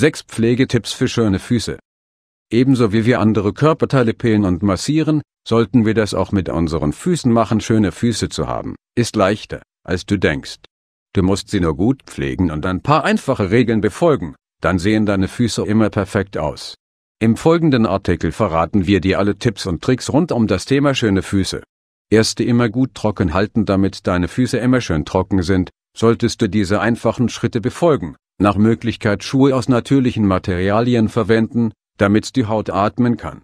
6 Pflegetipps für schöne Füße. Ebenso wie wir andere Körperteile pillen und massieren, sollten wir das auch mit unseren Füßen machen. Schöne Füße zu haben, ist leichter, als du denkst. Du musst sie nur gut pflegen und ein paar einfache Regeln befolgen, dann sehen deine Füße immer perfekt aus. Im folgenden Artikel verraten wir dir alle Tipps und Tricks rund um das Thema schöne Füße. Erste immer gut trocken halten, damit deine Füße immer schön trocken sind, solltest du diese einfachen Schritte befolgen, nach Möglichkeit Schuhe aus natürlichen Materialien verwenden, damit die Haut atmen kann.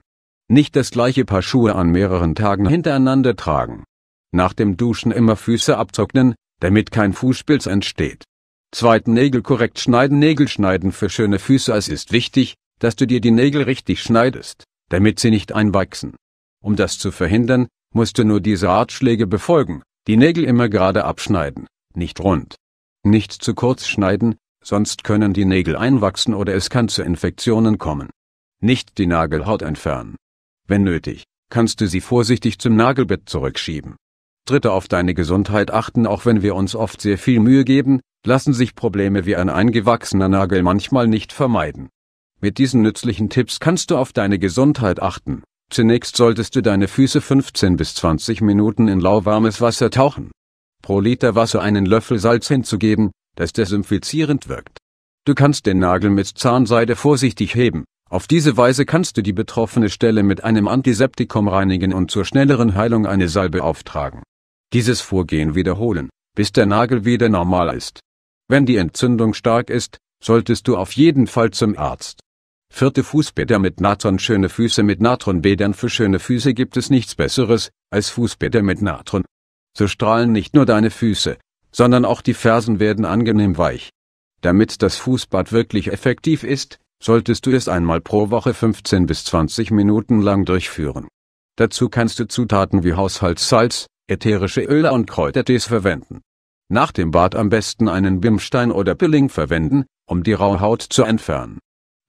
Nicht das gleiche Paar Schuhe an mehreren Tagen hintereinander tragen. Nach dem Duschen immer Füße abtrocknen, damit kein Fußpilz entsteht. Zweiten Nägel korrekt schneiden Nägel schneiden für schöne Füße Es ist wichtig, dass du dir die Nägel richtig schneidest, damit sie nicht einwachsen. Um das zu verhindern, musst du nur diese Art Schläge befolgen, die Nägel immer gerade abschneiden, nicht rund. Nicht zu kurz schneiden, sonst können die Nägel einwachsen oder es kann zu Infektionen kommen. Nicht die Nagelhaut entfernen. Wenn nötig, kannst du sie vorsichtig zum Nagelbett zurückschieben. Dritte auf deine Gesundheit achten, auch wenn wir uns oft sehr viel Mühe geben, lassen sich Probleme wie ein eingewachsener Nagel manchmal nicht vermeiden. Mit diesen nützlichen Tipps kannst du auf deine Gesundheit achten. Zunächst solltest du deine Füße 15 bis 20 Minuten in lauwarmes Wasser tauchen. Pro Liter Wasser einen Löffel Salz hinzugeben, das desinfizierend wirkt. Du kannst den Nagel mit Zahnseide vorsichtig heben. Auf diese Weise kannst du die betroffene Stelle mit einem Antiseptikum reinigen und zur schnelleren Heilung eine Salbe auftragen. Dieses Vorgehen wiederholen, bis der Nagel wieder normal ist. Wenn die Entzündung stark ist, solltest du auf jeden Fall zum Arzt. Vierte Fußbäder mit Natron Schöne Füße mit Natronbädern Für schöne Füße gibt es nichts Besseres, als Fußbäder mit Natron. So strahlen nicht nur deine Füße, sondern auch die Fersen werden angenehm weich. Damit das Fußbad wirklich effektiv ist, solltest du es einmal pro Woche 15 bis 20 Minuten lang durchführen. Dazu kannst du Zutaten wie Haushaltssalz, ätherische Öle und Kräutertees verwenden. Nach dem Bad am besten einen Bimstein oder Pilling verwenden, um die Rauhaut zu entfernen.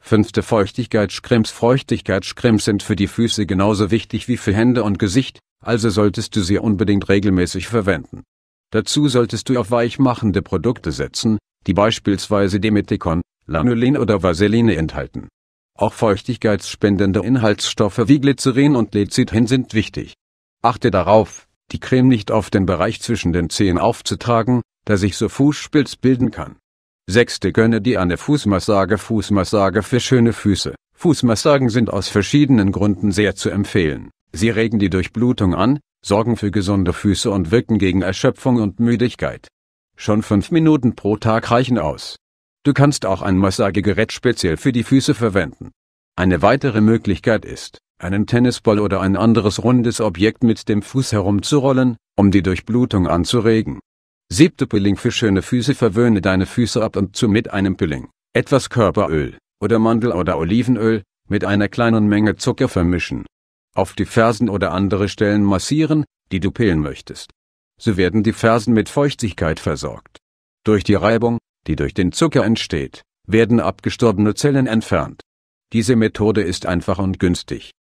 Fünfte Feuchtigkeitscremes Feuchtigkeitscremes sind für die Füße genauso wichtig wie für Hände und Gesicht, also solltest du sie unbedingt regelmäßig verwenden Dazu solltest du auf weichmachende Produkte setzen, die beispielsweise Demetikon, Lanolin oder Vaseline enthalten. Auch feuchtigkeitsspendende Inhaltsstoffe wie Glycerin und Lecithin sind wichtig. Achte darauf, die Creme nicht auf den Bereich zwischen den Zehen aufzutragen, da sich so Fußspilz bilden kann. Sechste gönne dir eine Fußmassage Fußmassage für schöne Füße. Fußmassagen sind aus verschiedenen Gründen sehr zu empfehlen. Sie regen die Durchblutung an, sorgen für gesunde Füße und wirken gegen Erschöpfung und Müdigkeit. Schon fünf Minuten pro Tag reichen aus. Du kannst auch ein Massagegerät speziell für die Füße verwenden. Eine weitere Möglichkeit ist, einen Tennisball oder ein anderes rundes Objekt mit dem Fuß herumzurollen, um die Durchblutung anzuregen. Siebte Pilling für schöne Füße Verwöhne deine Füße ab und zu mit einem Pilling, etwas Körperöl, oder Mandel- oder Olivenöl, mit einer kleinen Menge Zucker vermischen auf die Fersen oder andere Stellen massieren, die du pillen möchtest. So werden die Fersen mit Feuchtigkeit versorgt. Durch die Reibung, die durch den Zucker entsteht, werden abgestorbene Zellen entfernt. Diese Methode ist einfach und günstig.